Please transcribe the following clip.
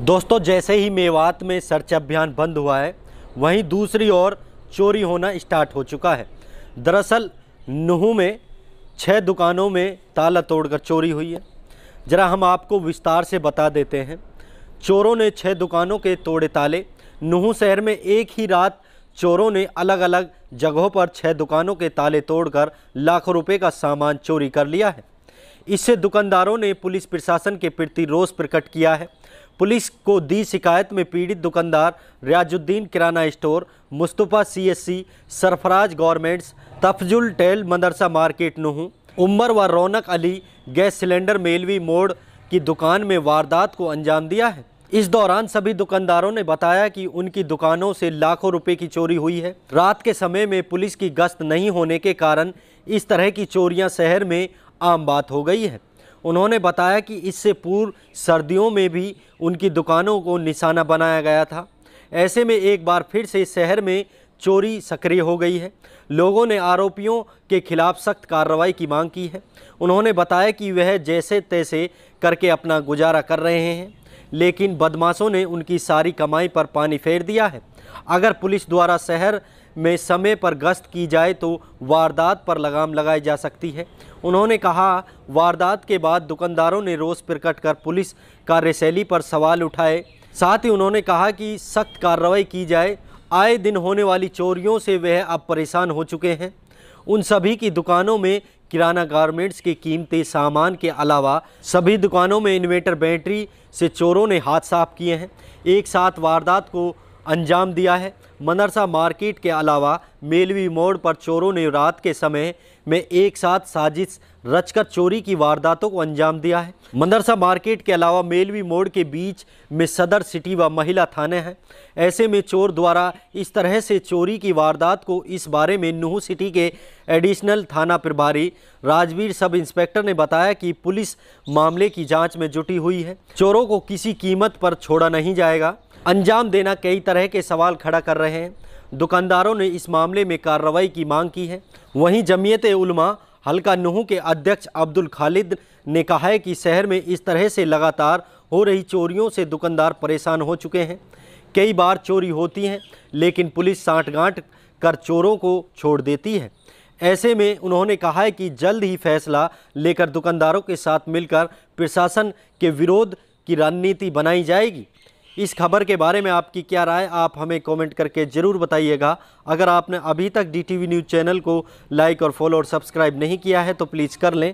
दोस्तों जैसे ही मेवात में सर्च अभियान बंद हुआ है वहीं दूसरी ओर चोरी होना स्टार्ट हो चुका है दरअसल नुह में छः दुकानों में ताला तोड़कर चोरी हुई है ज़रा हम आपको विस्तार से बता देते हैं चोरों ने छः दुकानों के तोड़े ताले नुहू शहर में एक ही रात चोरों ने अलग अलग जगहों पर छः दुकानों के ताले तोड़कर लाखों रुपए का सामान चोरी कर लिया है इससे दुकानदारों ने पुलिस प्रशासन के प्रति रोष प्रकट किया है पुलिस को दी शिकायत में पीड़ित दुकानदार रियाजुद्दीन किराना store Mustafa CSC Sarfaraz governments Tafazul टेल मदरसा मार्केट नूह उमर व रौनक अली गैस सिलेंडर मेलवी मोड़ की दुकान में वारदात को अंजाम दिया है इस दौरान सभी दुकानदारों ने बताया कि उनकी दुकानों से लाखों रुपए की चोरी हुई है रात के समय में पुलिस की गश्त नहीं होने के कारण इस तरह की चोरियां शहर में आम बात हो गई है उन्होंने बताया कि इससे पूर्व सर्दियों में भी उनकी दुकानों को निशाना बनाया गया था ऐसे में एक बार फिर से शहर में चोरी सक्रिय हो गई है लोगों ने आरोपियों के खिलाफ सख्त कार्रवाई की मांग की है उन्होंने बताया कि वह जैसे तैसे करके अपना गुजारा कर रहे हैं लेकिन बदमाशों ने उनकी सारी कमाई पर पानी फेर दिया है अगर पुलिस द्वारा शहर में समय पर गश्त की जाए तो वारदात पर लगाम लगाई जा सकती है उन्होंने कहा वारदात के बाद दुकानदारों ने रोष प्रकट कर पुलिस कार्यशैली पर सवाल उठाए साथ ही उन्होंने कहा कि सख्त कार्रवाई की जाए आए दिन होने वाली चोरियों से वह अब परेशान हो चुके हैं उन सभी की दुकानों में किराना गारमेंट्स के कीमती सामान के अलावा सभी दुकानों में इन्वेटर बैटरी से चोरों ने हाथ साफ किए हैं एक साथ वारदात को अंजाम दिया है मदरसा मार्केट के अलावा मेलवी मोड़ पर चोरों ने रात के समय में एक साथ साजिश रचकर चोरी की वारदातों को अंजाम दिया है मदरसा मार्केट के अलावा मेलवी मोड़ के बीच में सदर सिटी व महिला थाने हैं ऐसे में चोर द्वारा इस तरह से चोरी की वारदात को इस बारे में नूह सिटी के एडिशनल थाना प्रभारी राजवीर सब इंस्पेक्टर ने बताया कि पुलिस मामले की जांच में जुटी हुई है चोरों को किसी कीमत पर छोड़ा नहीं जाएगा अंजाम देना कई तरह के सवाल खड़ा कर रहे हैं दुकानदारों ने इस मामले में कार्रवाई की मांग की है वहीं जमीयत उलमा हल्का नुह के अध्यक्ष अब्दुल खालिद ने कहा है कि शहर में इस तरह से लगातार हो रही चोरियों से दुकानदार परेशान हो चुके हैं कई बार चोरी होती हैं लेकिन पुलिस साठगांठ कर चोरों को छोड़ देती है ऐसे में उन्होंने कहा है कि जल्द ही फैसला लेकर दुकानदारों के साथ मिलकर प्रशासन के विरोध की रणनीति बनाई जाएगी इस खबर के बारे में आपकी क्या राय आप हमें कमेंट करके ज़रूर बताइएगा अगर आपने अभी तक डी न्यूज़ चैनल को लाइक और फॉलो और सब्सक्राइब नहीं किया है तो प्लीज़ कर लें